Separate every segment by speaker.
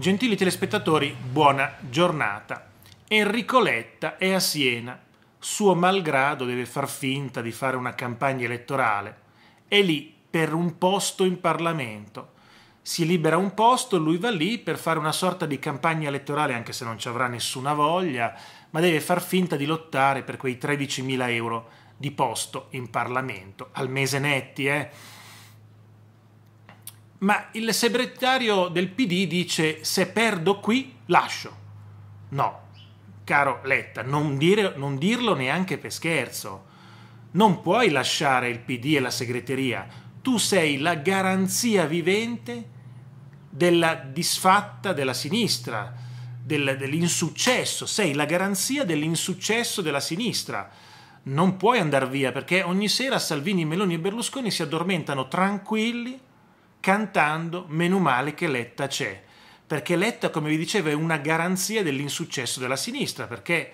Speaker 1: Gentili telespettatori, buona giornata. Enrico Letta è a Siena. Suo malgrado deve far finta di fare una campagna elettorale. È lì per un posto in Parlamento. Si libera un posto, lui va lì per fare una sorta di campagna elettorale, anche se non ci avrà nessuna voglia, ma deve far finta di lottare per quei 13.000 euro di posto in Parlamento al mese netti, eh? ma il segretario del PD dice se perdo qui lascio. No, caro Letta, non, dire, non dirlo neanche per scherzo. Non puoi lasciare il PD e la segreteria. Tu sei la garanzia vivente della disfatta della sinistra, del, dell'insuccesso. Sei la garanzia dell'insuccesso della sinistra. Non puoi andare via perché ogni sera Salvini, Meloni e Berlusconi si addormentano tranquilli cantando Meno male che Letta c'è, perché Letta, come vi dicevo, è una garanzia dell'insuccesso della sinistra, perché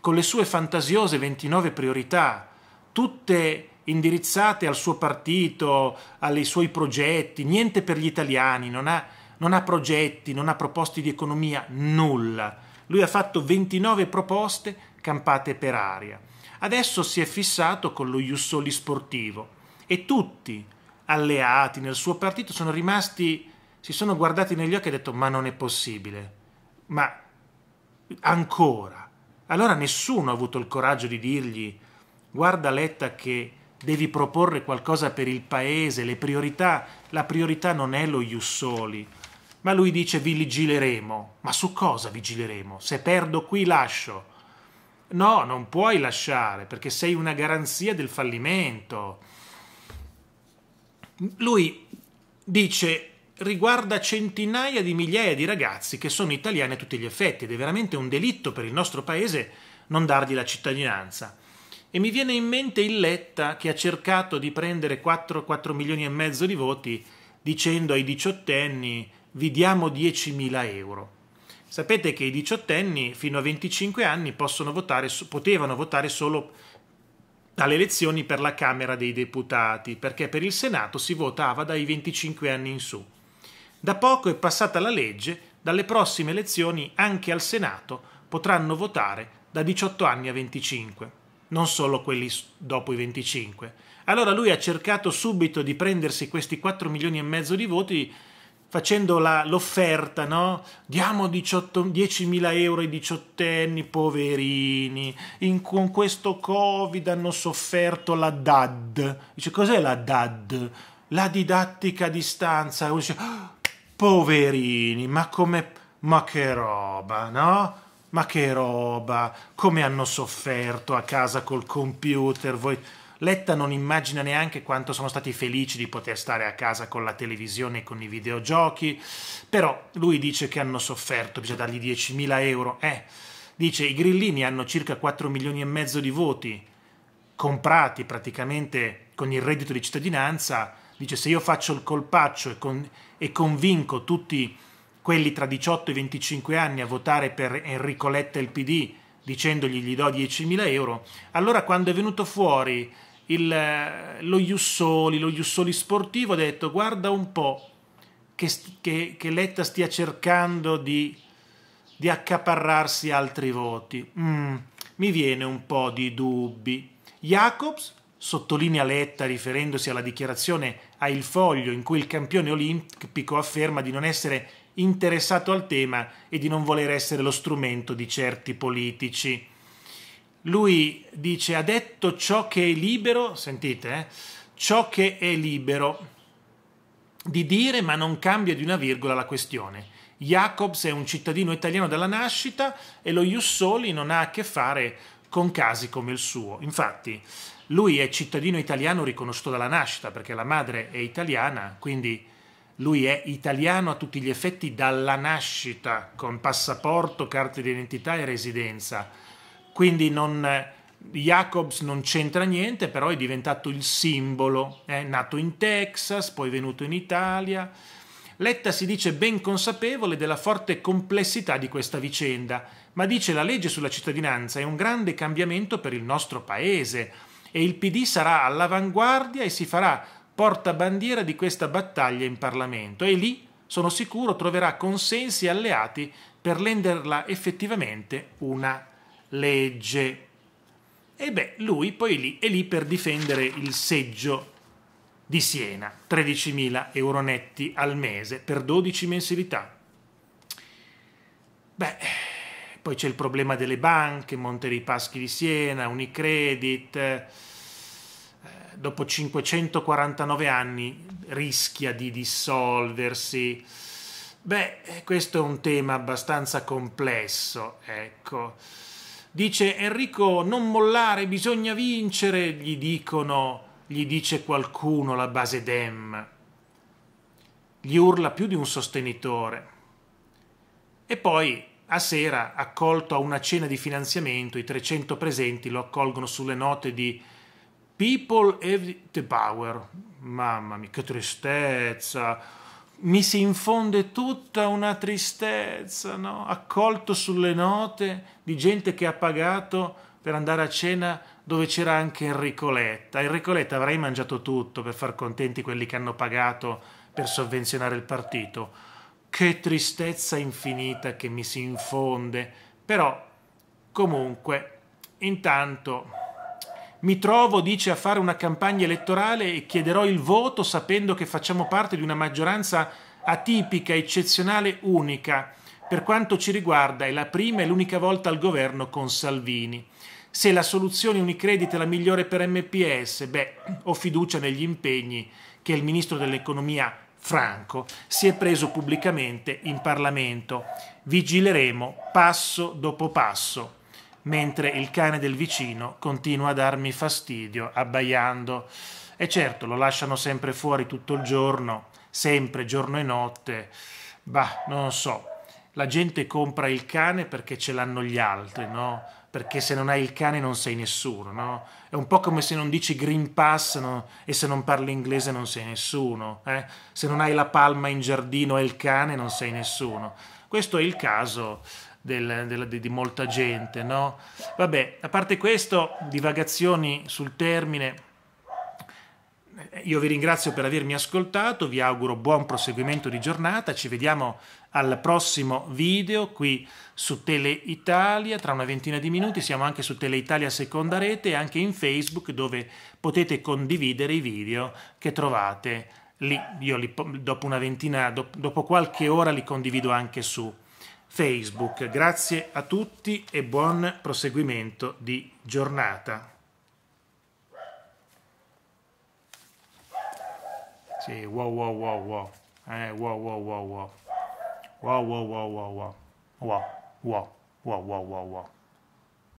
Speaker 1: con le sue fantasiose 29 priorità, tutte indirizzate al suo partito, ai suoi progetti, niente per gli italiani, non ha, non ha progetti, non ha proposte di economia, nulla. Lui ha fatto 29 proposte campate per aria. Adesso si è fissato con lo Jussoli sportivo e tutti, alleati nel suo partito sono rimasti, si sono guardati negli occhi e detto ma non è possibile, ma ancora. Allora nessuno ha avuto il coraggio di dirgli guarda Letta che devi proporre qualcosa per il paese, le priorità, la priorità non è lo Jussoli. Ma lui dice vi vigileremo. Ma su cosa vigileremo? Se perdo qui lascio. No, non puoi lasciare perché sei una garanzia del fallimento. Lui dice riguarda centinaia di migliaia di ragazzi che sono italiani a tutti gli effetti ed è veramente un delitto per il nostro paese non dargli la cittadinanza. E mi viene in mente il Letta che ha cercato di prendere 4, 4 milioni e mezzo di voti dicendo ai diciottenni vi diamo 10.000 euro. Sapete che i diciottenni fino a 25 anni votare, potevano votare solo dalle elezioni per la Camera dei Deputati, perché per il Senato si votava dai 25 anni in su. Da poco è passata la legge, dalle prossime elezioni anche al Senato potranno votare da 18 anni a 25, non solo quelli dopo i 25. Allora lui ha cercato subito di prendersi questi 4 milioni e mezzo di voti facendo la, l'offerta, no? Diamo 18, 10.000 euro ai diciottenni poverini, In, con questo Covid hanno sofferto la DAD. Dice, cos'è la DAD? La didattica a distanza. Dice, ah, poverini, ma come... Ma che roba, no? Ma che roba, come hanno sofferto a casa col computer, voi... Letta non immagina neanche quanto sono stati felici di poter stare a casa con la televisione e con i videogiochi, però lui dice che hanno sofferto, bisogna dargli 10.000 euro. Eh, dice i grillini hanno circa 4 milioni e mezzo di voti comprati praticamente con il reddito di cittadinanza, dice se io faccio il colpaccio e, con, e convinco tutti quelli tra 18 e 25 anni a votare per Enrico Letta e il PD dicendogli gli do 10.000 euro, allora quando è venuto fuori il, lo Jussoli, lo Jussoli sportivo, ha detto guarda un po' che, che, che Letta stia cercando di, di accaparrarsi altri voti. Mm, mi viene un po' di dubbi. Jacobs sottolinea Letta riferendosi alla dichiarazione a Il Foglio in cui il campione olimpico afferma di non essere interessato al tema e di non voler essere lo strumento di certi politici lui dice ha detto ciò che è libero, sentite, eh? ciò che è libero di dire ma non cambia di una virgola la questione. Jacobs è un cittadino italiano dalla nascita e lo Jussoli non ha a che fare con casi come il suo. Infatti lui è cittadino italiano riconosciuto dalla nascita perché la madre è italiana, quindi lui è italiano a tutti gli effetti dalla nascita, con passaporto, carte d'identità e residenza quindi non, eh, Jacobs non c'entra niente, però è diventato il simbolo, è nato in Texas, poi è venuto in Italia. Letta si dice ben consapevole della forte complessità di questa vicenda, ma dice la legge sulla cittadinanza è un grande cambiamento per il nostro paese e il PD sarà all'avanguardia e si farà portabandiera di questa battaglia in Parlamento e lì, sono sicuro, troverà consensi e alleati per renderla effettivamente una legge. E beh, lui poi lì è lì per difendere il seggio di Siena, 13.000 euro netti al mese per 12 mensilità. Beh, poi c'è il problema delle banche, Monte dei Paschi di Siena, Unicredit. Eh, dopo 549 anni rischia di dissolversi. Beh, questo è un tema abbastanza complesso, ecco. Dice Enrico non mollare, bisogna vincere, gli dicono, gli dice qualcuno la base Dem. Gli urla più di un sostenitore. E poi a sera, accolto a una cena di finanziamento, i 300 presenti lo accolgono sulle note di People have the power. Mamma mia, che tristezza! mi si infonde tutta una tristezza, no? accolto sulle note di gente che ha pagato per andare a cena dove c'era anche Enrico Letta. Enrico Letta avrei mangiato tutto per far contenti quelli che hanno pagato per sovvenzionare il partito. Che tristezza infinita che mi si infonde. Però, comunque, intanto mi trovo, dice, a fare una campagna elettorale e chiederò il voto sapendo che facciamo parte di una maggioranza atipica, eccezionale, unica. Per quanto ci riguarda è la prima e l'unica volta al governo con Salvini. Se la soluzione Unicredit è la migliore per MPS, beh, ho fiducia negli impegni che il ministro dell'economia Franco si è preso pubblicamente in Parlamento. Vigileremo passo dopo passo mentre il cane del vicino continua a darmi fastidio, abbaiando. E certo, lo lasciano sempre fuori tutto il giorno, sempre giorno e notte. Bah, non so. La gente compra il cane perché ce l'hanno gli altri, no? Perché se non hai il cane non sei nessuno, no? È un po' come se non dici Green Pass no? e se non parli inglese non sei nessuno, eh? Se non hai la palma in giardino e il cane non sei nessuno. Questo è il caso del, del, di, di, molta gente. No? Vabbè, a parte questo, divagazioni sul termine. Io vi ringrazio per avermi ascoltato, vi auguro buon proseguimento di giornata, ci vediamo al prossimo video qui su Tele Italia tra una ventina di minuti, siamo anche su Tele Italia Seconda Rete e anche in Facebook dove potete condividere i video che trovate lì. Io li, dopo, una ventina, dopo, dopo qualche ora li condivido anche su Facebook. Grazie a tutti e buon proseguimento di giornata. Sì, wow wow wow wow. Eh, wow wow wow wow. Wow wow wow wow wow. Wow wow wow wow wow